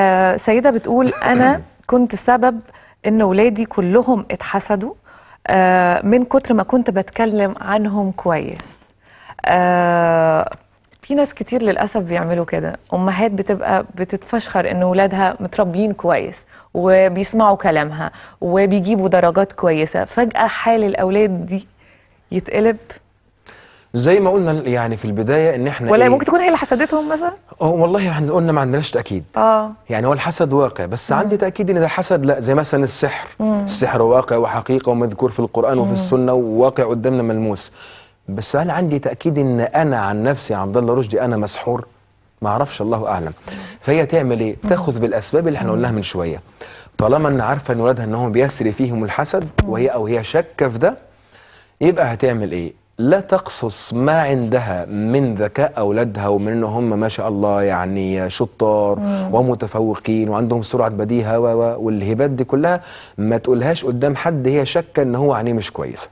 آه، سيدة بتقول أنا كنت سبب إن ولادي كلهم اتحسدوا آه، من كتر ما كنت بتكلم عنهم كويس آه، في ناس كتير للأسف بيعملوا كده أمهات بتبقى بتتفشخر إن ولادها متربيين كويس وبيسمعوا كلامها وبيجيبوا درجات كويسة فجأة حال الأولاد دي يتقلب زي ما قلنا يعني في البدايه ان احنا ولا إيه ممكن تكون هي إيه اللي حسدتهم مثلا اه والله احنا قلنا ما عندناش تاكيد اه يعني هو الحسد واقع بس مم. عندي تاكيد ان ده حسد لا زي مثلا السحر مم. السحر واقع وحقيقه ومذكور في القران مم. وفي السنه وواقع قدامنا ملموس بس هل عندي تاكيد ان انا عن نفسي عبد الله رشدي انا مسحور ما اعرفش الله اعلم فهي تعمل ايه تاخذ بالاسباب اللي احنا قلناها من شويه طالما ان عارفه ان ولادها ان هو بيسري فيهم الحسد وهي او هي شاكه في ده يبقى هتعمل ايه لا تقصص ما عندها من ذكاء أولادها ومن أن هم ما شاء الله يعني شطار مم. ومتفوقين وعندهم سرعة بديهة والهبات دي كلها ما تقولهاش قدام حد هي شاكة أن هو عينيه مش كويسة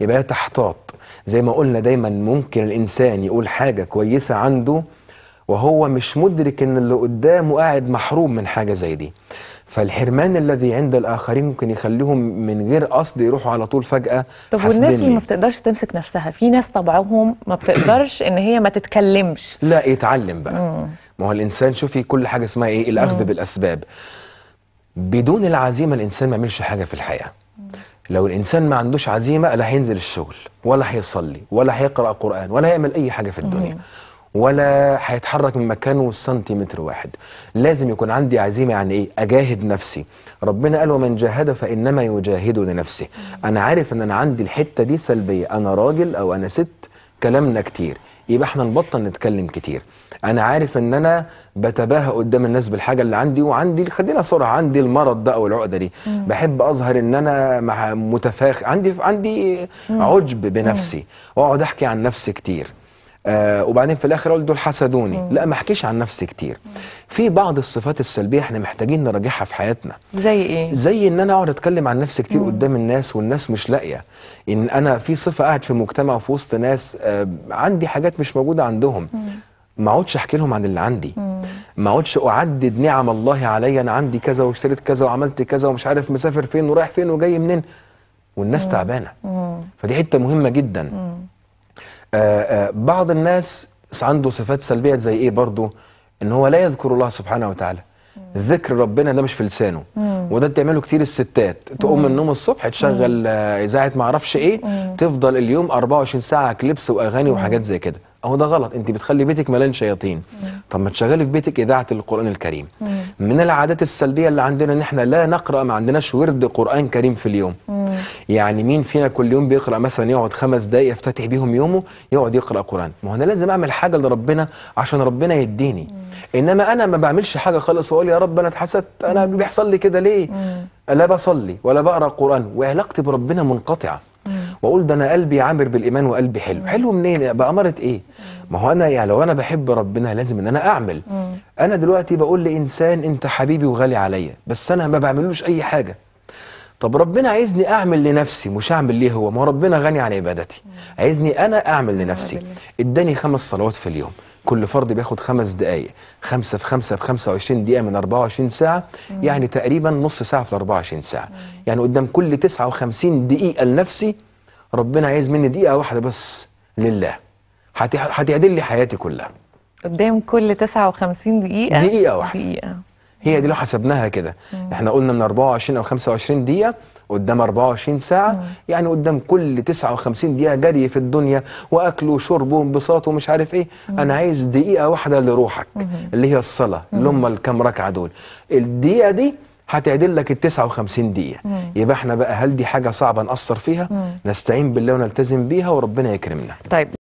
يبقى تحتاط زي ما قلنا دايما ممكن الإنسان يقول حاجة كويسة عنده وهو مش مدرك أن اللي قدامه قاعد محروم من حاجة زي دي فالحرمان الذي عند الاخرين ممكن يخليهم من غير قصد يروحوا على طول فجاه طب والناس اللي ما بتقدرش تمسك نفسها في ناس طبعهم ما بتقدرش ان هي ما تتكلمش لا يتعلم بقى ما هو الانسان شوفي كل حاجه اسمها ايه الاخذ مم. بالاسباب بدون العزيمه الانسان ما يعملش حاجه في الحياه مم. لو الانسان ما عندوش عزيمه لا هينزل الشغل ولا هيصلي ولا هيقرا قران ولا هيعمل اي حاجه في الدنيا مم. ولا هيتحرك من مكانه سنتيمتر واحد لازم يكون عندي عزيمه يعني ايه اجاهد نفسي ربنا قال ومن جاهد فانما يجاهد لنفسه انا عارف ان انا عندي الحته دي سلبيه انا راجل او انا ست كلامنا كتير يبقى احنا نبطل نتكلم كتير انا عارف ان انا بتباهى قدام الناس بالحاجه اللي عندي وعندي خلينا سرعه عندي المرض ده او العقده دي مم. بحب اظهر ان انا متفاخ عندي عندي عجب بنفسي واقعد احكي عن نفسي كتير آه وبعدين في الاخر اقول دول حسدوني مم. لا ما احكيش عن نفسي كتير مم. في بعض الصفات السلبيه احنا محتاجين نراجعها في حياتنا زي ايه زي ان انا اقعد اتكلم عن نفسي كتير مم. قدام الناس والناس مش لاقيه ان انا في صفه قاعد في مجتمع وفي وسط ناس آه عندي حاجات مش موجوده عندهم مم. ما اقعدش احكي لهم عن اللي عندي مم. ما اقعدش اعدد نعم الله عليا انا عندي كذا واشتريت كذا وعملت كذا ومش عارف مسافر فين ورايح فين وجاي منين والناس مم. تعبانه مم. فدي حته مهمه جدا مم. آه، آه، بعض الناس عنده صفات سلبيه زي ايه برضه ان هو لا يذكر الله سبحانه وتعالى ذكر ربنا ده مش في لسانه مم. وده بتعمله كتير الستات تقوم من النوم الصبح تشغل آه، اذاعه ما اعرفش ايه مم. تفضل اليوم 24 ساعه كلبس واغاني مم. وحاجات زي كده اهو ده غلط انت بتخلي بيتك ملان شياطين طب ما تشغلي في بيتك اذاعه القران الكريم من العادات السلبيه اللي عندنا ان احنا لا نقرا ما عندناش ورد قران كريم في اليوم يعني مين فينا كل يوم بيقرا مثلا يقعد خمس دقائق يفتتح بيهم يومه يقعد يقرا قران ما هو انا لازم اعمل حاجه لربنا عشان ربنا يديني مم. انما انا ما بعملش حاجه خالص واقول يا رب انا اتحسدت انا بيحصل لي كده ليه مم. لا بصلي ولا بقرا قران وعلاقتي بربنا منقطعه واقول ده انا قلبي عامر بالايمان وقلبي حلو حلو منين إيه؟ باماره ايه ما هو انا يعني لو انا بحب ربنا لازم ان انا اعمل انا دلوقتي بقول لانسان انت حبيبي وغالي عليا بس انا ما بعملوش اي حاجه طب ربنا عايزني اعمل لنفسي مش اعمل ليه هو ما هو ربنا غني عن عبادتي عايزني انا اعمل لنفسي اداني خمس صلوات في اليوم كل فرد بياخد خمس دقايق خمسة في خمسة في 25 دقيقة من 24 ساعة مم. يعني تقريبا نص ساعة في 24 ساعة مم. يعني قدام كل 59 دقيقة لنفسي ربنا عايز مني دقيقة واحدة بس لله هتعدل لي حياتي كلها قدام كل 59 دقيقة دقيقة واحدة دقيقة هي دي لو حسبناها كده احنا قلنا من 24 او 25 دقيقه قدام 24 ساعة مم. يعني قدام كل 59 دقيقة جري في الدنيا وأكل وشرب وانبساط ومش عارف إيه مم. أنا عايز دقيقة واحدة لروحك مم. اللي هي الصلاة اللي هم الكام ركعة دول الدقيقة دي هتعدل لك ال 59 دقيقة يبقى احنا بقى هل دي حاجة صعبة نأثر فيها؟ مم. نستعين بالله ونلتزم بيها وربنا يكرمنا. طيب